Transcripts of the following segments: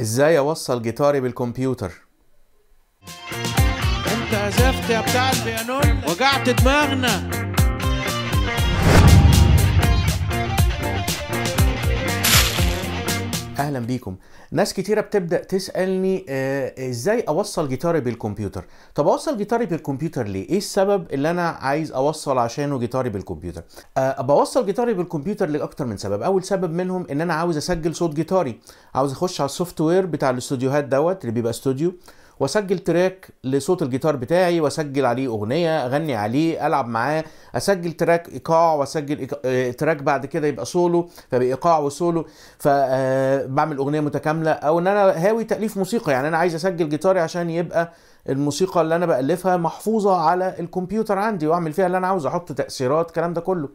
ازاي اوصل جيتاري بالكمبيوتر انت عزفت يا بتاع البيانون وجعت دماغنا اهلا بيكم ناس كتيره بتبدا تسالني آه، ازاي اوصل جيتاري بالكمبيوتر طب اوصل جيتاري بالكمبيوتر ليه ايه السبب اللي انا عايز اوصل عشانه جيتاري بالكمبيوتر آه بوصل جيتاري بالكمبيوتر لاكتر من سبب اول سبب منهم ان انا عاوز اسجل صوت جيتاري عاوز اخش على السوفت وير بتاع الاستوديوهات دوت اللي بيبقى استوديو واسجل تراك لصوت الجيتار بتاعي واسجل عليه اغنيه اغني عليه العب معاه اسجل تراك ايقاع واسجل آه، تراك بعد كده يبقى سولو فبايقاع وسولو فبعمل آه، اغنيه متكامله او ان انا هاوي تاليف موسيقى يعني انا عايز اسجل جيتاري عشان يبقى الموسيقى اللي انا بالفها محفوظه على الكمبيوتر عندي واعمل فيها اللي انا عاوز احط تاثيرات الكلام ده كله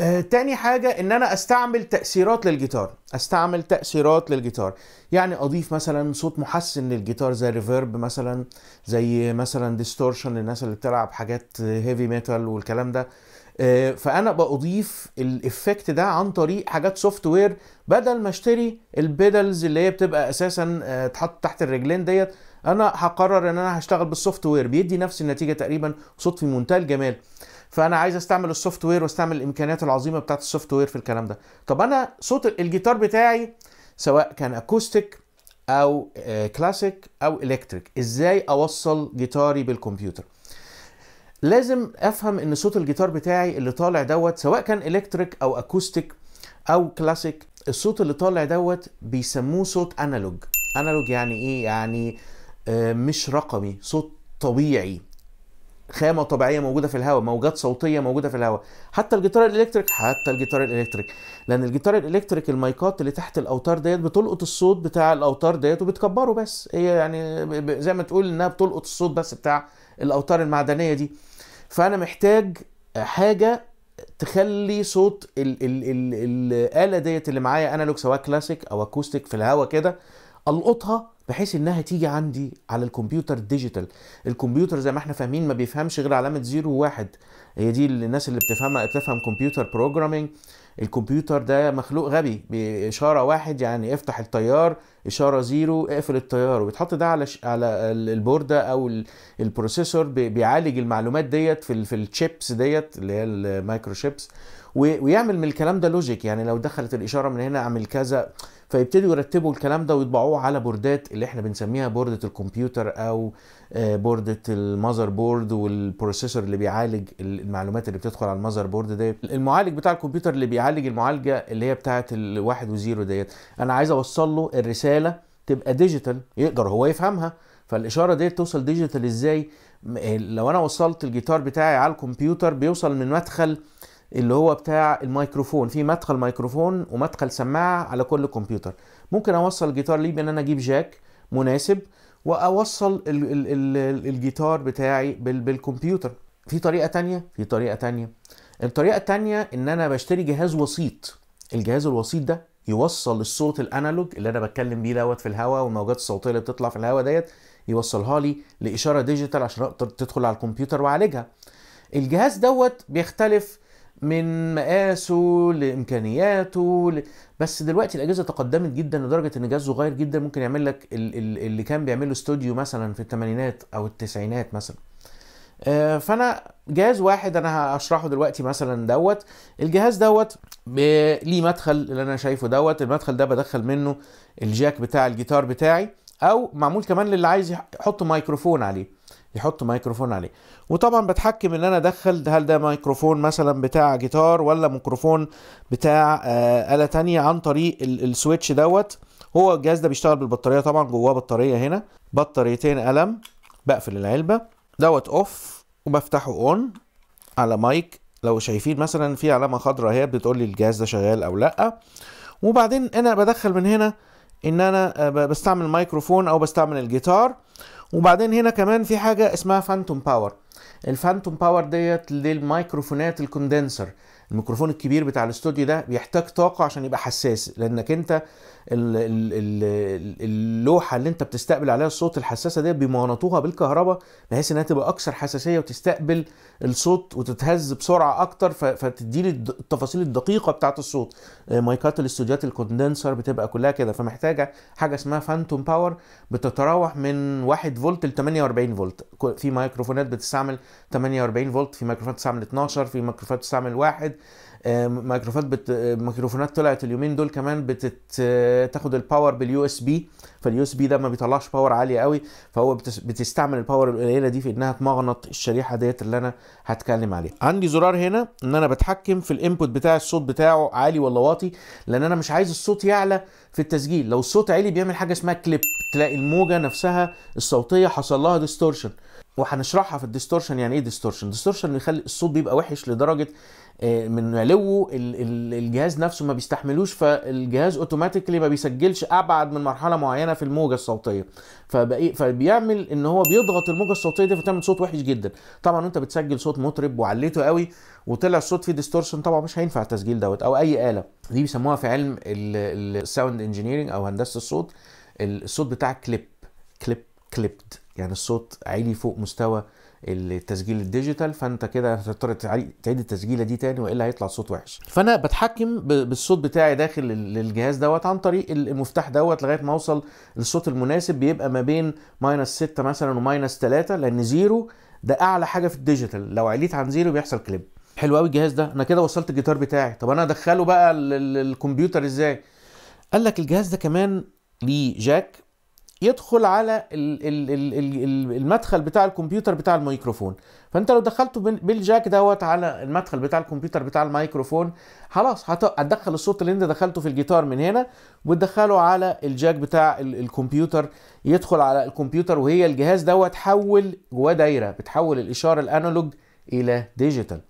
آه تاني حاجة ان انا استعمل تأثيرات للجيتار استعمل تأثيرات للجيتار يعني اضيف مثلا صوت محسن للجيتار زي ريفيرب مثلا زي مثلا ديستورشن للناس اللي بتلعب حاجات هيفي ميتال والكلام ده آه فانا بضيف الافكت ده عن طريق حاجات سوفت وير بدل ما اشتري البيدلز اللي هي بتبقى اساسا آه تحط تحت الرجلين ديت انا هقرر ان انا هشتغل بالسوفت وير بيدي نفس النتيجه تقريبا صوت في منتهى الجمال فانا عايز استعمل السوفت وير واستعمل الامكانيات العظيمه بتاعه السوفت وير في الكلام ده طب انا صوت الجيتار بتاعي سواء كان اكوستيك او كلاسيك آه، او الكتريك ازاي اوصل جيتاري بالكمبيوتر لازم افهم ان صوت الجيتار بتاعي اللي طالع دوت سواء كان الكتريك او اكوستيك او كلاسيك الصوت اللي طالع دوت بيسموه صوت انالوج انالوج يعني ايه يعني آه، مش رقمي صوت طبيعي خامه طبيعيه موجوده في الهواء موجات صوتيه موجوده في الهواء حتى الجيتار الالكتريك حتى الجيتار الالكتريك لان الجيتار الالكتريك المايكات اللي تحت الاوتار ديت بتلقط الصوت بتاع الاوتار ديت وبتكبره بس هي يعني زي ما تقول انها بتلقط الصوت بس بتاع الاوتار المعدنيه دي فانا محتاج حاجه تخلي صوت الـ الـ الـ الاله ديت اللي معايا انالوج سواء كلاسيك او اكوستيك في الهوا كده القطها بحيث انها تيجي عندي على الكمبيوتر ديجيتال الكمبيوتر زي ما احنا فاهمين ما بيفهمش غير علامه زيرو وواحد هي دي الناس اللي بتفهمها بتفهم كمبيوتر بروجرامينج الكمبيوتر ده مخلوق غبي باشاره واحد يعني افتح التيار اشاره زيرو اقفل التيار وبتحط ده على ش... على البورده او البروسيسور بيعالج المعلومات ديت في ال... في الشيبس ديت اللي هي المايكرو شيبس ويعمل من الكلام ده لوجيك يعني لو دخلت الاشاره من هنا اعمل كذا فيبتدوا يرتبوا الكلام ده ويطبعوه على بوردات اللي احنا بنسميها بوردة الكمبيوتر او آه، بوردة المذر بورد والبروسيسور اللي بيعالج المعلومات اللي بتدخل على المذر بورد ده المعالج بتاع الكمبيوتر اللي بيعالج المعالجة اللي هي بتاعت الواحد وزيرو ديت انا عايز اوصل له الرسالة تبقى ديجيتال يقدر هو يفهمها فالاشاره ديت توصل ديجيتال ازاي لو انا وصلت الجيتار بتاعي على الكمبيوتر بيوصل من مدخل اللي هو بتاع الميكروفون في مدخل ميكروفون ومدخل سماعه على كل كمبيوتر ممكن اوصل الجيتار ليه بان انا اجيب جاك مناسب واوصل ال ال ال الجيتار بتاعي بال بالكمبيوتر في طريقه تانية في طريقه تانية الطريقه التانية ان انا بشتري جهاز وسيط الجهاز الوسيط ده يوصل الصوت الانالوج اللي انا بتكلم بيه دوت في الهواء والموجات الصوتيه اللي بتطلع في الهواء ديت يوصلها لي لاشاره ديجيتال عشان اقدر تدخل على الكمبيوتر واعالجها الجهاز دوت بيختلف من مقاسه لامكانياته ل... بس دلوقتي الاجهزه تقدمت جدا لدرجه ان جهاز صغير جدا ممكن يعمل لك اللي كان بيعمله استوديو مثلا في الثمانينات او التسعينات مثلا آه، فانا جهاز واحد انا هشرحه دلوقتي مثلا دوت الجهاز دوت ليه مدخل اللي انا شايفه دوت المدخل ده بدخل منه الجاك بتاع الجيتار بتاعي او معمول كمان للي عايز يحط مايكروفون عليه يحط مايكروفون عليه وطبعا بتحكم ان انا ادخل هل ده مايكروفون مثلا بتاع جيتار ولا ميكروفون بتاع آه، آلة تانية عن طريق السويتش دوت هو الجهاز ده بيشتغل بالبطارية طبعا جواه بطارية هنا بطاريتين قلم بقفل العلبة دوت اوف وبفتحه اون على مايك لو شايفين مثلا في علامة خضراء اهي بتقول لي الجهاز ده شغال او لا وبعدين انا بدخل من هنا ان انا آه، بستعمل الميكروفون او بستعمل الجيتار وبعدين هنا كمان في حاجه اسمها فانتوم باور الفانتوم باور ديت للميكروفونات الكوندنسر الميكروفون الكبير بتاع الاستوديو ده بيحتاج طاقه عشان يبقى حساس لانك انت اللوحه اللي انت بتستقبل عليها الصوت الحساسه دي بيمغنطوها بالكهرباء بحيث انها تبقى اكثر حساسيه وتستقبل الصوت وتتهز بسرعه اكتر لي التفاصيل الدقيقه بتاعه الصوت آه، مايكات الاستوديوهات الكوندنسر بتبقى كلها كده فمحتاجه حاجه اسمها فانتوم باور بتتراوح من 1 فولت ل 48 فولت في مايكروفونات بتستعمل 48 فولت في مايكروفونات بتستعمل 12 في مايكروفونات بتستعمل 1 آه، ميكروفونات بت... آه، ميكروفونات طلعت اليومين دول كمان بتاخد آه، الباور باليو اس بي فاليو اس بي ده ما بيطلعش باور عالي قوي فهو بتس... بتستعمل الباور القليله دي في انها تمغنط الشريحه ديت اللي انا هتكلم عليها عندي زرار هنا ان انا بتحكم في الانبوت بتاع الصوت بتاعه عالي ولا واطي لان انا مش عايز الصوت يعلى في التسجيل لو الصوت عالي بيعمل حاجه اسمها كليب تلاقي الموجه نفسها الصوتيه حصل لها ديستورشن وهنشرحها في الديستورشن يعني ايه ديستورشن ديستورشن يخلي الصوت بيبقى وحش لدرجه آه، من علو الجهاز نفسه ما بيستحملوش فالجهاز اوتوماتيكلي ما بيسجلش ابعد من مرحله معينه في الموجه الصوتيه فبيعمل ان هو بيضغط الموجه الصوتيه دي فتعمل صوت وحش جدا طبعا وانت بتسجل صوت مطرب وعليته قوي وطلع الصوت فيه ديستورشن طبعا مش هينفع التسجيل دوت او اي اله دي بيسموها في علم الساوند انجينيرنج او هندسه الصوت الصوت بتاع كليب كليب كليبد يعني الصوت عالي فوق مستوى التسجيل الديجيتال فانت كده هتضطر تعيد التسجيله دي تاني والا هيطلع صوت وحش فانا بتحكم بالصوت بتاعي داخل الجهاز دوت عن طريق المفتاح دوت لغايه ما اوصل للصوت المناسب بيبقى ما بين ماينس 6 مثلا وماينس 3 لان زيرو ده اعلى حاجه في الديجيتال لو عليت عن زيرو بيحصل كليب حلو قوي الجهاز ده انا كده وصلت الجيتار بتاعي طب انا ادخله بقى الكمبيوتر ازاي قال لك الجهاز ده كمان ليه جاك يدخل على المدخل بتاع الكمبيوتر بتاع الميكروفون فانت لو دخلته بالجاك دوت على المدخل بتاع الكمبيوتر بتاع الميكروفون خلاص هتدخل الصوت اللي انت دخلته في الجيتار من هنا وتدخله على الجاك بتاع الكمبيوتر يدخل على الكمبيوتر وهي الجهاز دوت حول جواه دايره بتحول الاشاره الانالوج الى ديجيتال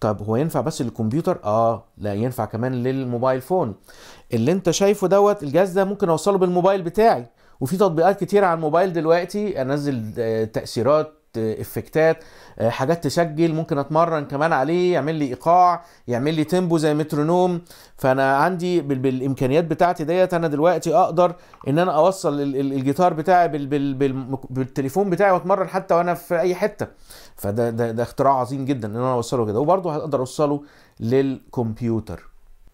طب هو ينفع بس للكمبيوتر اه لا ينفع كمان للموبايل فون اللي انت شايفه دوت الجهاز ده ممكن اوصله بالموبايل بتاعي وفي تطبيقات كتير على الموبايل دلوقتي انزل آه، تاثيرات آه، افكتات آه، حاجات تسجل ممكن اتمرن كمان عليه يعمل لي ايقاع يعمل لي تيمبو زي مترونوم فانا عندي بالامكانيات بتاعتي ديت انا دلوقتي اقدر ان انا اوصل الجيتار بتاعي بالتليفون بتاعي واتمرن حتى وانا في اي حته فده ده, ده اختراع عظيم جدا ان انا اوصله كده وبرضه هقدر اوصله للكمبيوتر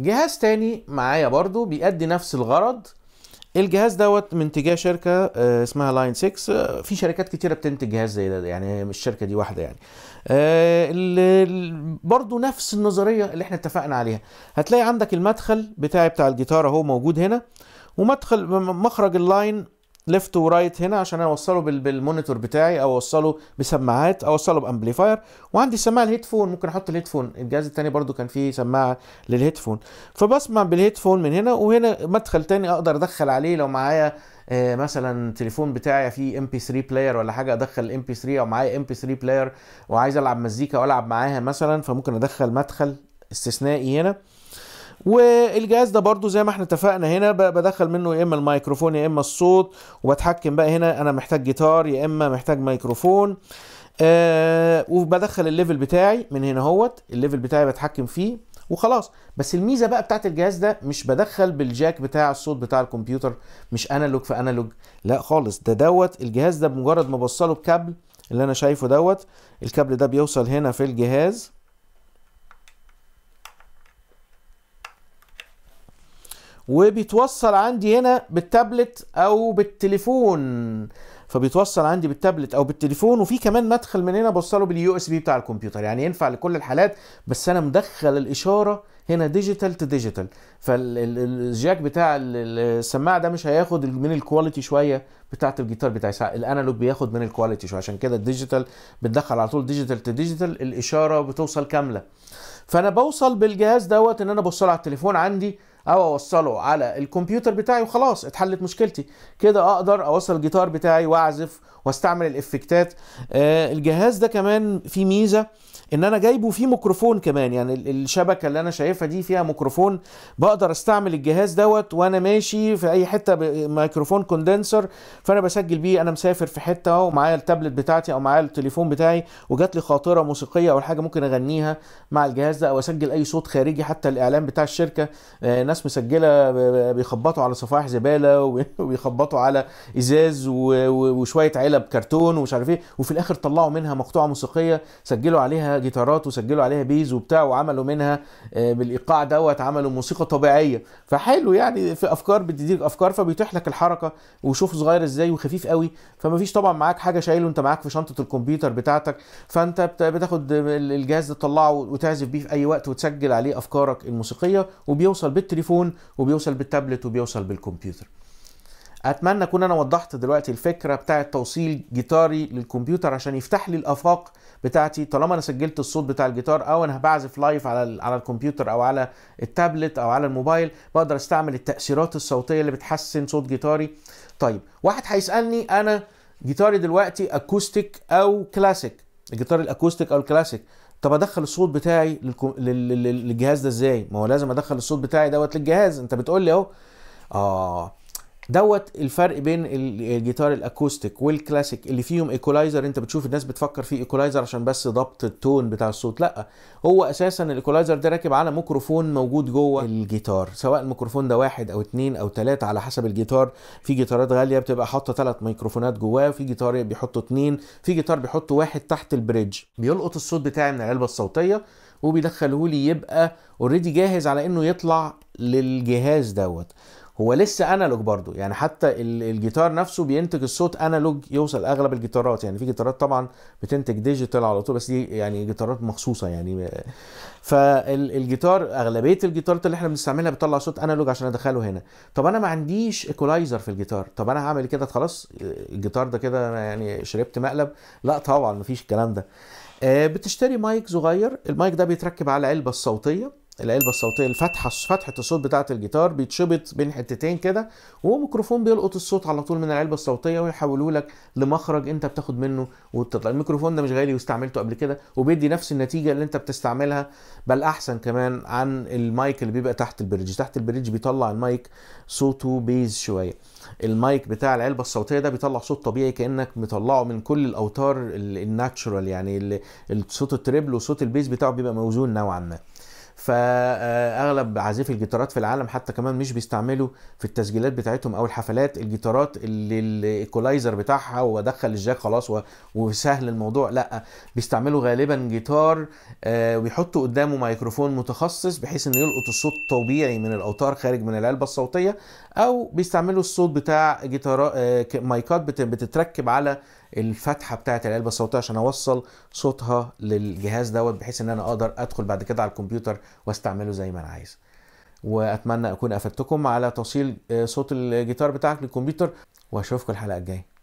جهاز تاني معايا برضه بيأدي نفس الغرض الجهاز دوت من تجاه شركه آه، اسمها لاين آه، 6 في شركات كتيره بتنتج جهاز زي ده يعني مش الشركه دي واحده يعني آه، برضو نفس النظريه اللي احنا اتفقنا عليها هتلاقي عندك المدخل بتاعي بتاع الجيتار اهو موجود هنا ومدخل مخرج اللاين ليفت ورايت هنا عشان اوصله بالمونيتور بتاعي او اوصله بسماعات او اوصله بامبليفاير وعندي سماعه الهيدفون ممكن احط الهيدفون الجهاز التاني برضو كان فيه سماعه للهيدفون فبسمع بالهيدفون من هنا وهنا مدخل تاني اقدر ادخل عليه لو معايا آه، مثلا تليفون بتاعي فيه ام بي 3 بلاير ولا حاجه ادخل ام بي 3 او معايا ام بي 3 بلاير وعايز العب مزيكا والعب معاها مثلا فممكن ادخل مدخل استثنائي هنا والجهاز ده برضو زي ما احنا اتفقنا هنا بدخل منه يا اما الميكروفون يا اما الصوت وبتحكم بقى هنا انا محتاج جيتار يا اما محتاج ميكروفون آه وبدخل الليفل بتاعي من هنا اهوت الليفل بتاعي بتحكم فيه وخلاص بس الميزه بقى بتاعت الجهاز ده مش بدخل بالجاك بتاع الصوت بتاع الكمبيوتر مش انالوج في انالوج لا خالص ده دوت الجهاز ده بمجرد ما بوصله بكابل اللي انا شايفه دوت الكابل ده بيوصل هنا في الجهاز وبيتوصل عندي هنا بالتابلت او بالتليفون فبيتوصل عندي بالتابلت او بالتليفون وفي كمان مدخل من هنا بوصله باليو اس بي بتاع الكمبيوتر يعني ينفع لكل الحالات بس انا مدخل الاشاره هنا ديجيتال تو ديجيتال فالجاك بتاع السماعه ده مش هياخد من الكواليتي شويه بتاعت الجيتار بتاعي الانالوج بياخد من الكواليتي شويه عشان كده الديجيتال بتدخل على طول ديجيتال تو ديجيتال الاشاره بتوصل كامله فانا بوصل بالجهاز دوت ان انا بوصله على التليفون عندي او اوصله على الكمبيوتر بتاعي وخلاص اتحلت مشكلتي كده اقدر اوصل الجيتار بتاعي واعزف واستعمل الافكتات آه الجهاز ده كمان فيه ميزه ان انا جايبه فيه ميكروفون كمان يعني الشبكه اللي انا شايفها دي فيها ميكروفون بقدر استعمل الجهاز دوت وانا ماشي في اي حته ميكروفون كوندنسر فانا بسجل بيه انا مسافر في حته ومعايا التابلت بتاعتي او معايا التليفون بتاعي وجات لي خاطره موسيقيه او حاجه ممكن اغنيها مع الجهاز ده او اسجل اي صوت خارجي حتى الاعلان بتاع الشركه آه، ناس مسجله بيخبطوا على صفائح زباله وبيخبطوا على ازاز وشويه علب كرتون ومش عارف ايه وفي الاخر طلعوا منها مقطوعه موسيقيه سجلوا عليها جيتارات وسجلوا عليها بيز وبتاع وعملوا منها آه، بالايقاع دوت عملوا موسيقى طبيعيه فحلو يعني في افكار بتديك افكار فبيتيح لك الحركه وشوف صغير ازاي وخفيف قوي فما فيش طبعا معاك حاجه شايله انت معاك في شنطه الكمبيوتر بتاعتك فانت بتاخد الجهاز ده تطلعه وتعزف بيه في اي وقت وتسجل عليه افكارك الموسيقيه وبيوصل بالتليفون بالتليفون وبيوصل بالتابلت وبيوصل بالكمبيوتر اتمنى اكون انا وضحت دلوقتي الفكره بتاعه توصيل جيتاري للكمبيوتر عشان يفتح لي الافاق بتاعتي طالما انا سجلت الصوت بتاع الجيتار او انا بعزف لايف على على الكمبيوتر او على التابلت او على الموبايل بقدر استعمل التاثيرات الصوتيه اللي بتحسن صوت جيتاري طيب واحد هيسالني انا جيتاري دلوقتي اكوستيك او كلاسيك الجيتار الاكوستيك او الكلاسيك طب ادخل الصوت بتاعي للكم... لل... للجهاز ده ازاي ما هو لازم ادخل الصوت بتاعي دوت للجهاز انت بتقول لي اهو اه دوت الفرق بين الجيتار الاكوستيك والكلاسيك اللي فيهم ايكولايزر انت بتشوف الناس بتفكر فيه ايكولايزر عشان بس ضبط التون بتاع الصوت لا هو اساسا الايكولايزر ده راكب على ميكروفون موجود جوه الجيتار سواء الميكروفون ده واحد او اتنين او تلاته على حسب الجيتار في جيتارات غاليه بتبقى حاطه ثلاث ميكروفونات جواه في جيتار بيحطوا اتنين في جيتار بيحطوا واحد تحت البريدج بيلقط الصوت بتاعي من العلبه الصوتيه وبيدخله لي يبقى اوريدي جاهز على انه يطلع للجهاز دوت هو لسه انالوج برضه يعني حتى الجيتار نفسه بينتج الصوت انالوج يوصل اغلب الجيتارات يعني في جيتارات طبعا بتنتج ديجيتال على طول بس دي يعني جيتارات مخصوصه يعني فالجيتار اغلبيه الجيتارات اللي احنا بنستعملها بتطلع صوت انالوج عشان ادخله هنا طب انا ما عنديش ايكولايزر في الجيتار طب انا هعمل كده خلاص الجيتار ده كده يعني شربت مقلب لا طبعا مفيش الكلام ده آه، بتشتري مايك صغير المايك ده بيتركب على العلبه الصوتيه العلبه الصوتيه الفتحه فتحه الصوت بتاعه الجيتار بيتشبط بين حتتين كده وميكروفون بيلقط الصوت على طول من العلبه الصوتيه ويحوله لك لمخرج انت بتاخد منه وتطلع الميكروفون ده مش غالي واستعملته قبل كده وبيدي نفس النتيجه اللي انت بتستعملها بل احسن كمان عن المايك اللي بيبقى تحت البريدج تحت البريدج بيطلع المايك صوته بيز شويه المايك بتاع العلبه الصوتيه ده بيطلع صوت طبيعي كانك مطلعه من كل الاوتار الناتشرال يعني صوت التريبل وصوت البيز بتاعه بيبقى موزون نوعا ما فاغلب عازفي الجيتارات في العالم حتى كمان مش بيستعملوا في التسجيلات بتاعتهم او الحفلات الجيتارات اللي الايكولايزر بتاعها وادخل الجاك خلاص وسهل الموضوع لا بيستعملوا غالبا جيتار آه، ويحطوا قدامه ميكروفون متخصص بحيث انه يلقط الصوت طبيعي من الاوتار خارج من العلبه الصوتيه او بيستعملوا الصوت بتاع جيتار آه، مايكات بتتركب على الفتحه بتاعه العلبه الصوتيه عشان اوصل صوتها للجهاز دوت بحيث ان انا اقدر ادخل بعد كده على الكمبيوتر واستعمله زي ما انا عايز واتمنى اكون افدتكم على توصيل آه، صوت الجيتار بتاعك للكمبيوتر واشوفكم الحلقه الجايه